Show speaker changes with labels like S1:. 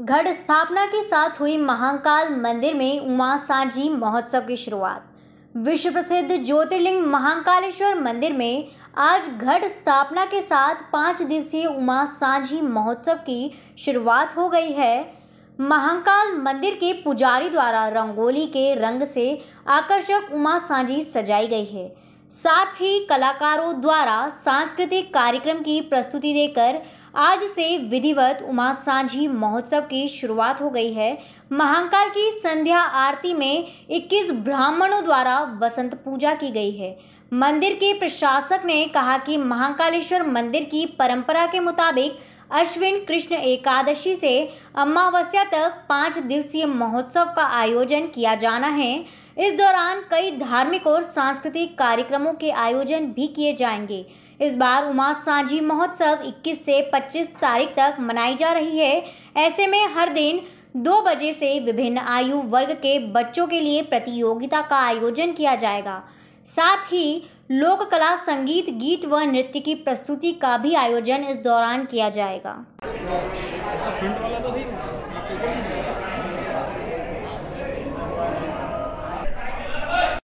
S1: घट स्थापना के साथ हुई महाकाल मंदिर में उमा सांझी महोत्सव की शुरुआत विश्व प्रसिद्ध ज्योतिर्लिंग महाकालेश्वर मंदिर में आज घट स्थापना के साथ पाँच दिवसीय उमा सांझी महोत्सव की शुरुआत हो गई है महाकाल मंदिर के पुजारी द्वारा रंगोली के रंग से आकर्षक उमा सांझी सजाई गई है साथ ही कलाकारों द्वारा सांस्कृतिक कार्यक्रम की प्रस्तुति देकर आज से विधिवत उमा सांझी महोत्सव की शुरुआत हो गई है महाकाल की संध्या आरती में 21 ब्राह्मणों द्वारा वसंत पूजा की गई है मंदिर के प्रशासक ने कहा कि महाकालेश्वर मंदिर की परंपरा के मुताबिक अश्विन कृष्ण एकादशी से अमावस्या तक पाँच दिवसीय महोत्सव का आयोजन किया जाना है इस दौरान कई धार्मिक और सांस्कृतिक कार्यक्रमों के आयोजन भी किए जाएंगे इस बार उमा सांझी महोत्सव 21 से 25 तारीख तक मनाई जा रही है ऐसे में हर दिन दो बजे से विभिन्न आयु वर्ग के बच्चों के लिए प्रतियोगिता का आयोजन किया जाएगा साथ ही लोक कला संगीत गीत व नृत्य की प्रस्तुति का भी आयोजन इस दौरान किया जाएगा